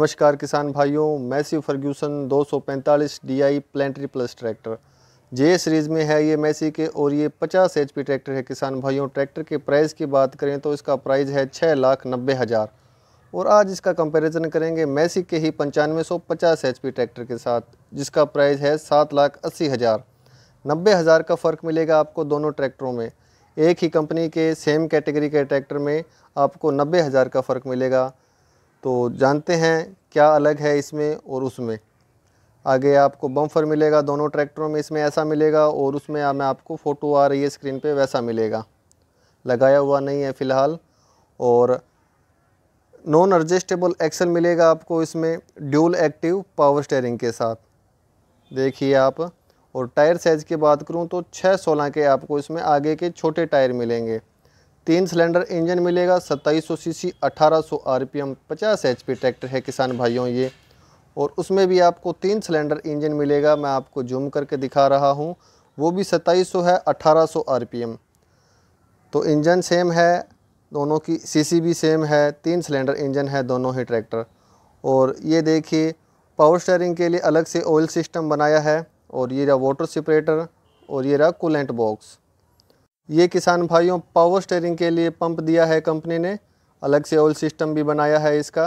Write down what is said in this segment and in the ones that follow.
नमस्कार किसान भाइयों मैसी फर्ग्यूसन 245 डीआई पैंतालीस प्लस ट्रैक्टर जे सीरीज़ में है ये मैसी के और ये 50 एचपी ट्रैक्टर है किसान भाइयों ट्रैक्टर के प्राइस की बात करें तो इसका प्राइस है छः लाख नब्बे हज़ार और आज इसका कंपैरिजन करेंगे मैसी के ही पंचानवे सौ पचास एच ट्रैक्टर के साथ जिसका प्राइस है सात लाख अस्सी हज़ार नब्बे हज़ार का फ़र्क मिलेगा आपको दोनों ट्रैक्टरों में एक ही कंपनी के सेम कैटेगरी के ट्रैक्टर में आपको नब्बे हज़ार का फ़र्क मिलेगा तो जानते हैं क्या अलग है इसमें और उसमें आगे आपको बम्फर मिलेगा दोनों ट्रैक्टरों में इसमें ऐसा मिलेगा और उसमें मैं आपको फ़ोटो आ रही है स्क्रीन पे वैसा मिलेगा लगाया हुआ नहीं है फ़िलहाल और नॉन एडजस्टेबल एक्सल मिलेगा आपको इसमें ड्यूल एक्टिव पावर स्टेयरिंग के साथ देखिए आप और टायर साइज़ की बात करूँ तो छः सोलह के आपको इसमें आगे के छोटे टायर मिलेंगे तीन सिलेंडर इंजन मिलेगा 2700 सीसी 1800 पचास एच पी ट्रैक्टर है किसान भाइयों ये और उसमें भी आपको तीन सिलेंडर इंजन मिलेगा मैं आपको जूम करके दिखा रहा हूँ वो भी सत्ताईस है अठारह सौ तो इंजन सेम है दोनों की सीसी भी सेम है तीन सिलेंडर इंजन है दोनों ही ट्रैक्टर और ये देखिए पावर स्टेयरिंग के लिए अलग से ऑयल सिस्टम बनाया है और ये रहा वाटर सेपरेटर और ये रहा कूलेंट बॉक्स ये किसान भाइयों पावर स्टेयरिंग के लिए पंप दिया है कंपनी ने अलग से ऑयल सिस्टम भी बनाया है इसका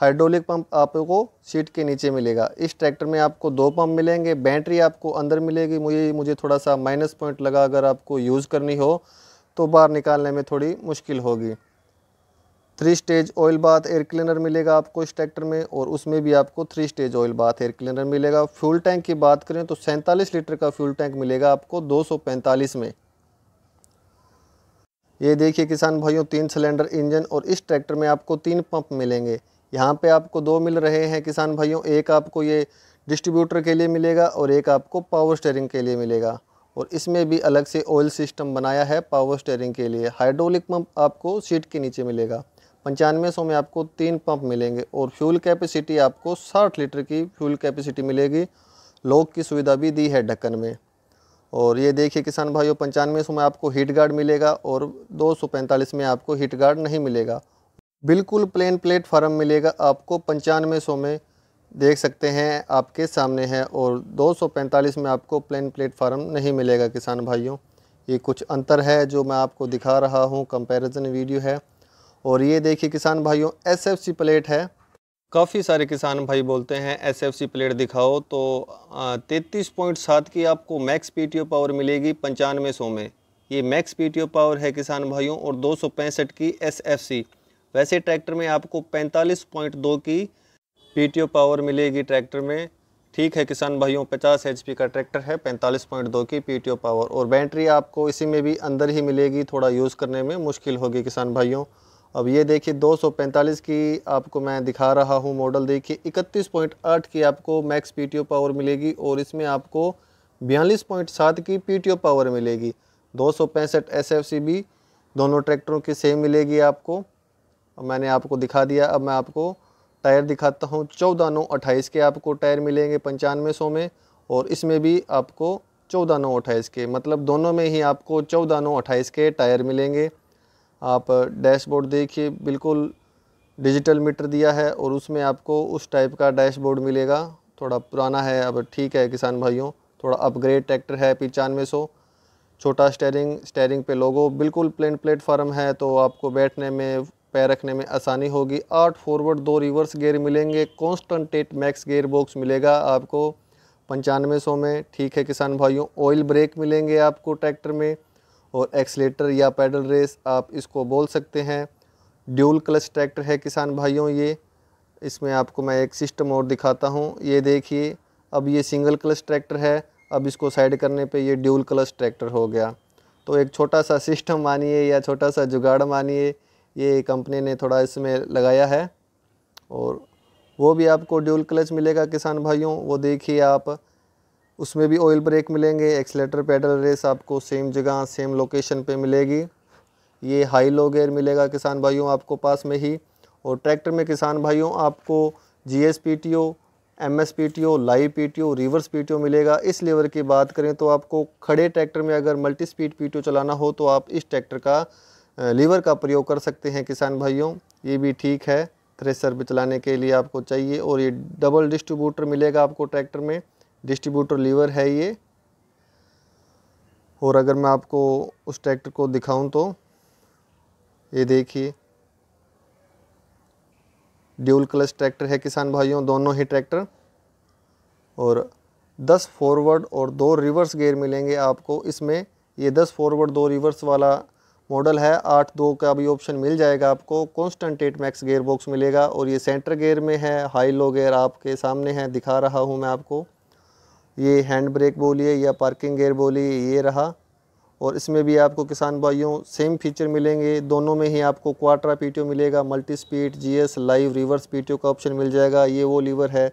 हाइड्रोलिक पंप आपको सीट के नीचे मिलेगा इस ट्रैक्टर में आपको दो पंप मिलेंगे बैटरी आपको अंदर मिलेगी मुझे मुझे थोड़ा सा माइनस पॉइंट लगा अगर आपको यूज़ करनी हो तो बाहर निकालने में थोड़ी मुश्किल होगी three stage oil bath air cleaner मिलेगा आपको इस ट्रैक्टर में और उसमें भी आपको three stage oil bath air cleaner मिलेगा फ्यूल टैंक की बात करें तो सैंतालीस लीटर का फ्यूल टैंक मिलेगा आपको दो में ये देखिए किसान भाइयों तीन सिलेंडर इंजन और इस ट्रैक्टर में आपको तीन पंप मिलेंगे यहाँ पे आपको दो मिल रहे हैं किसान भाइयों एक आपको ये डिस्ट्रीब्यूटर के लिए मिलेगा और एक आपको पावर स्टेयरिंग के लिए मिलेगा और इसमें भी अलग से ऑयल सिस्टम बनाया है पावर स्टेयरिंग के लिए हाइड्रोलिक पंप आपको सीट के नीचे मिलेगा पंचानवे सौ में आपको तीन पंप मिलेंगे और फ्यूल कैपेसिटी आपको साठ लीटर की फ्यूल कैपेसिटी मिलेगी लॉक की सुविधा भी दी है ढक्कन में और ये देखिए किसान भाइयों पंचानवे सौ में आपको हीट गार्ड मिलेगा और 245 में आपको हीट गार्ड नहीं मिलेगा बिल्कुल प्लेन प्लेटफार्म मिलेगा आपको पंचानवे सौ में देख सकते हैं आपके सामने है और 245 में आपको प्लेन प्लेटफार्म नहीं मिलेगा किसान भाइयों ये कुछ अंतर है जो मैं आपको दिखा रहा हूँ कंपेरिजन वीडियो है और ये देखिए किसान भाइयों एस प्लेट है काफ़ी सारे किसान भाई बोलते हैं एस एफ सी प्लेट दिखाओ तो तैतीस पॉइंट सात की आपको max P T O power मिलेगी पंचानवे सौ में ये max P T O power है किसान भाइयों और दो सौ पैंसठ की एस एफ सी वैसे ट्रैक्टर में आपको पैंतालीस पॉइंट दो की पी टी ओ पावर मिलेगी ट्रैक्टर में ठीक है किसान भाइयों पचास एच पी का ट्रैक्टर है पैंतालीस पॉइंट दो की पी टी ओ पावर और बैटरी आपको इसी में भी अंदर ही मिलेगी थोड़ा यूज़ करने में मुश्किल होगी किसान भाइयों अब ये देखिए 245 की आपको मैं दिखा रहा हूँ मॉडल देखिए 31.8 की आपको मैक्स पीटीओ पावर मिलेगी और इसमें आपको 42.7 की पीटीओ पावर मिलेगी दो सौ भी दोनों ट्रैक्टरों की सेम मिलेगी आपको मैंने आपको दिखा दिया अब मैं आपको टायर दिखाता हूँ चौदह नौ अट्ठाईस के आपको टायर मिलेंगे पंचानवे सौ में और इसमें भी आपको चौदह नौ अट्ठाईस के मतलब दोनों में ही आपको चौदह नौ अट्ठाईस के टायर मिलेंगे आप डैशबोर्ड देखिए बिल्कुल डिजिटल मीटर दिया है और उसमें आपको उस टाइप का डैशबोर्ड मिलेगा थोड़ा पुराना है अब ठीक है किसान भाइयों थोड़ा अपग्रेड ट्रैक्टर है पिचानवे सौ छोटा स्टेयरिंग स्टेयरिंग पे लोगो बिल्कुल प्लेन प्लेटफार्म है तो आपको बैठने में पैर रखने में आसानी होगी आठ फॉरवर्ड दो रिवर्स गेयर मिलेंगे कॉन्स्टेंटेट मैक्स गेयर बॉक्स मिलेगा आपको पंचानवे सौ में ठीक है किसान भाइयों ऑयल ब्रेक मिलेंगे आपको ट्रैक्टर में और एक्सलेटर या पैडल रेस आप इसको बोल सकते हैं ड्यूल क्लच ट्रैक्टर है किसान भाइयों ये इसमें आपको मैं एक सिस्टम और दिखाता हूँ ये देखिए अब ये सिंगल क्लच ट्रैक्टर है अब इसको साइड करने पे ये ड्यूल क्लच ट्रैक्टर हो गया तो एक छोटा सा सिस्टम मानिए या छोटा सा जुगाड़ मानिए ये कंपनी ने थोड़ा इसमें लगाया है और वो भी आपको ड्यूल क्लच मिलेगा किसान भाइयों वो देखिए आप उसमें भी ऑयल ब्रेक मिलेंगे एक्सलेटर पैडल रेस आपको सेम जगह सेम लोकेशन पे मिलेगी ये हाई लो गेयर मिलेगा किसान भाइयों आपको पास में ही और ट्रैक्टर में किसान भाइयों आपको G S P T O M S P T O live P T O reverse P T O मिलेगा इस लेवर की बात करें तो आपको खड़े ट्रैक्टर में अगर multi speed P T O चलाना हो तो आप इस ट्रैक्टर का लीवर का प्रयोग कर सकते हैं किसान भाइयों ये भी ठीक है थ्रेसर भी चलाने के लिए आपको चाहिए और ये डबल डिस्ट्रीब्यूटर मिलेगा आपको ट्रैक्टर में डिस्ट्रीब्यूटर लीवर है ये और अगर मैं आपको उस ट्रैक्टर को दिखाऊं तो ये देखिए ड्यूल क्लच ट्रैक्टर है किसान भाइयों दोनों ही ट्रैक्टर और 10 फॉरवर्ड और दो रिवर्स गेयर मिलेंगे आपको इसमें ये 10 फॉरवर्ड दो रिवर्स वाला मॉडल है आठ दो का भी ऑप्शन मिल जाएगा आपको constant at max gear box मिलेगा और ये सेंटर गेयर में है हाई लो गेयर आपके सामने है दिखा रहा हूँ मैं आपको ये हैंड ब्रेक बोलिए या पार्किंग गेयर बोलिए ये रहा और इसमें भी आपको किसान भाइयों सेम फीचर मिलेंगे दोनों में ही आपको क्वाट्रा पीटीओ मिलेगा multi speed GS live reverse PTO का ऑप्शन मिल जाएगा ये वो लीवर है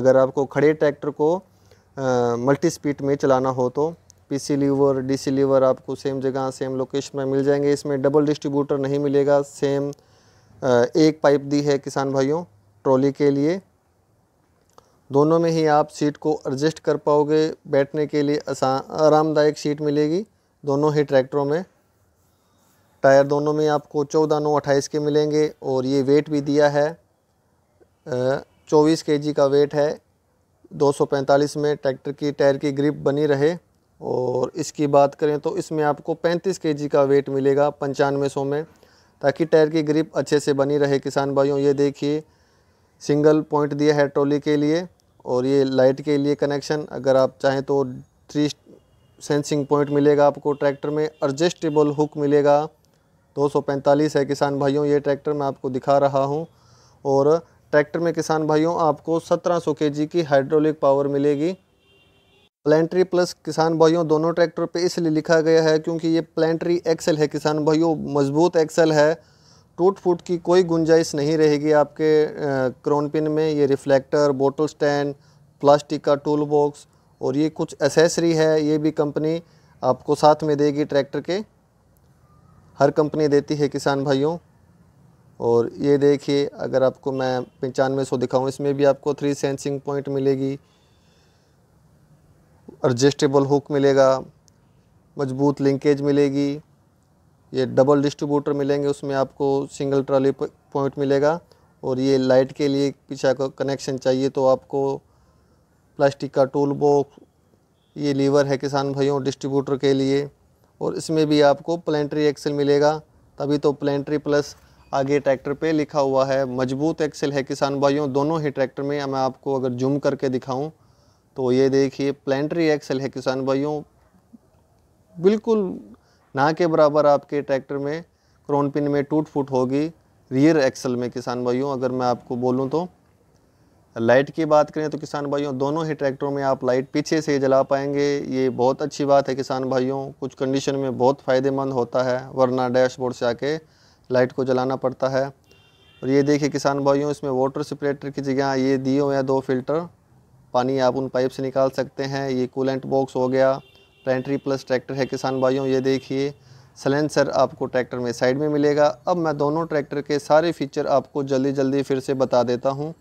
अगर आपको खड़े ट्रैक्टर को मल्टी स्पीड में चलाना हो तो पीसी लीवर डीसी लीवर आपको सेम जगह सेम लोकेशन में मिल जाएंगे इसमें डबल डिस्ट्रीब्यूटर नहीं मिलेगा सेम एक पाइप दी है किसान भाइयों ट्रॉली के लिए दोनों में ही आप सीट को एडजस्ट कर पाओगे बैठने के लिए आसान आरामदायक सीट मिलेगी दोनों ही ट्रैक्टरों में टायर दोनों में आपको चौदह नौ अट्ठाईस के मिलेंगे और ये वेट भी दिया है चौबीस के का वेट है 245 में ट्रैक्टर की टायर की ग्रिप बनी रहे और इसकी बात करें तो इसमें आपको 35 के का वेट मिलेगा पंचानवे सौ में ताकि टायर की ग्रिप अच्छे से बनी रहे किसान भाइयों ये देखिए सिंगल पॉइंट दिया है ट्रॉली के लिए और ये लाइट के लिए कनेक्शन अगर आप चाहें तो थ्री सेंसिंग पॉइंट मिलेगा आपको ट्रैक्टर में एडजस्टेबल हुक मिलेगा 245 है किसान भाइयों ये ट्रैक्टर मैं आपको दिखा रहा हूँ और ट्रैक्टर में किसान भाइयों आपको 1700 केजी की हाइड्रोलिक पावर मिलेगी प्लान्ट्री प्लस किसान भाइयों दोनों ट्रैक्टर पे इसलिए लिखा गया है क्योंकि ये प्लान्ट्री एक्सल है किसान भाइयों मजबूत एक्सल है टूट फूट की कोई गुंजाइश नहीं रहेगी आपके क्रोन पिन में ये रिफ्लेक्टर बोटल स्टैंड प्लास्टिक का टूल बॉक्स और ये कुछ एसेसरी है ये भी कंपनी आपको साथ में देगी ट्रैक्टर के हर कंपनी देती है किसान भाइयों और ये देखिए अगर आपको मैं पंचानवे सौ दिखाऊँ इसमें भी आपको थ्री सेंसिंग पॉइंट मिलेगी एडजस्टेबल हुक मिलेगा मजबूत लिंकेज मिलेगी ये डबल डिस्ट्रीब्यूटर मिलेंगे उसमें आपको सिंगल ट्रॉली पॉइंट मिलेगा और ये लाइट के लिए पीछे का कनेक्शन चाहिए तो आपको प्लास्टिक का टूल बॉक्स ये लीवर है किसान भाइयों डिस्ट्रीब्यूटर के लिए और इसमें भी आपको प्लेंट्री एक्सेल मिलेगा तभी तो प्लेंट्री प्लस आगे ट्रैक्टर पे लिखा हुआ है मजबूत एक्सेल है किसान भाइयों दोनों ही ट्रैक्टर में मैं आपको अगर जूम करके दिखाऊँ तो ये देखिए प्लेंट्री एक्सेल है किसान भाइयों बिल्कुल ना के बराबर आपके ट्रैक्टर में क्रोन पिन में टूट फूट होगी रियर एक्सल में किसान भाइयों अगर मैं आपको बोलूँ तो लाइट की बात करें तो किसान भाइयों दोनों ही ट्रैक्टरों में आप लाइट पीछे से जला पाएंगे ये बहुत अच्छी बात है किसान भाइयों कुछ कंडीशन में बहुत फ़ायदेमंद होता है वरना डैशबोर्ड से आके लाइट को जलाना पड़ता है और ये देखिए किसान भाइयों इसमें वाटर सेपरेटर की जगह ये दिए हुए हैं दो फिल्टर पानी आप उन पाइप से निकाल सकते हैं ये कूलेंट बॉक्स हो गया प्लानिटरी प्लस ट्रैक्टर है किसान भाइयों ये देखिए सलेंसर आपको ट्रैक्टर में साइड में मिलेगा अब मैं दोनों ट्रैक्टर के सारे फीचर आपको जल्दी जल्दी फिर से बता देता हूँ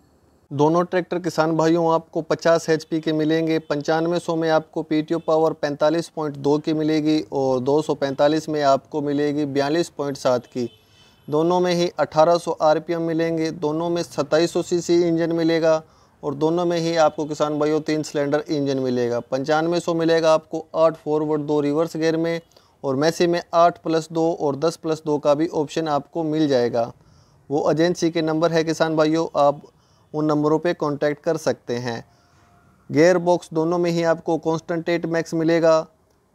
दोनों ट्रैक्टर किसान भाइयों आपको 50 एच के मिलेंगे पंचानवे सौ में आपको पी पावर 45.2 की मिलेगी और 245 में आपको मिलेगी 42.7 की दोनों में ही 1800 आरपीएम मिलेंगे दोनों में 2700 सीसी इंजन मिलेगा और दोनों में ही आपको किसान भाइयों तीन सिलेंडर इंजन मिलेगा पंचानवे सौ मिलेगा आपको आठ फॉरवर्ड दो रिवर्स गेयर में और मैसी में आठ प्लस दो और दस प्लस दो का भी ऑप्शन आपको मिल जाएगा वो एजेंसी के नंबर है किसान भाइयों आप उन नंबरों पे कांटेक्ट कर सकते हैं गेयर बॉक्स दोनों में ही आपको कॉन्स्टेंट मैक्स मिलेगा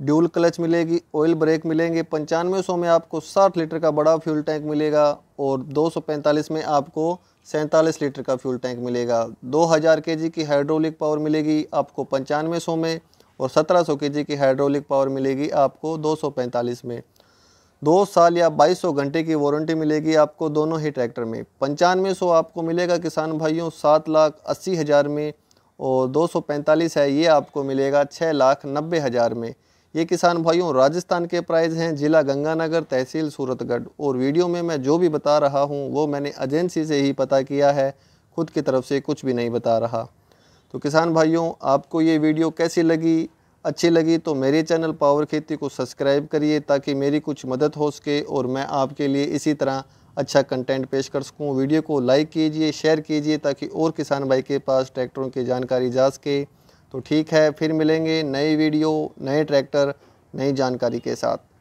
ड्यूल क्लच मिलेगी ऑयल ब्रेक मिलेंगे पंचानवे सौ में आपको साठ लीटर का बड़ा फ्यूल टैंक मिलेगा और दो सौ पैंतालीस में आपको सैंतालीस लीटर का फ्यूल टैंक मिलेगा दो हज़ार के जी की हाइड्रोलिक पावर मिलेगी आपको पंचानवे सौ में और सत्रह सौ के जी की हाइड्रोलिक पावर मिलेगी आपको दो सौ पैंतालीस में दो साल या बाईस सौ घंटे की वारंटी मिलेगी आपको दोनों ही ट्रैक्टर में पंचानवे सौ आपको मिलेगा किसान भाइयों सात लाख अस्सी हज़ार में और दो सौ पैंतालीस है ये आपको मिलेगा छः लाख नब्बे हज़ार में ये किसान भाइयों राजस्थान के प्राइज़ हैं ज़िला गंगानगर तहसील सूरतगढ़ और वीडियो में मैं जो भी बता रहा हूँ वो मैंने एजेंसी से ही पता किया है खुद की तरफ से कुछ भी नहीं बता रहा तो किसान भाइयों आपको ये वीडियो कैसी लगी अच्छी लगी तो मेरे चैनल पावर खेती को सब्सक्राइब करिए ताकि मेरी कुछ मदद हो सके और मैं आपके लिए इसी तरह अच्छा कंटेंट पेश कर सकूँ वीडियो को लाइक कीजिए शेयर कीजिए ताकि और किसान भाई के पास ट्रैक्टरों की जानकारी जा सके तो ठीक है फिर मिलेंगे नई वीडियो नए ट्रैक्टर नई जानकारी के साथ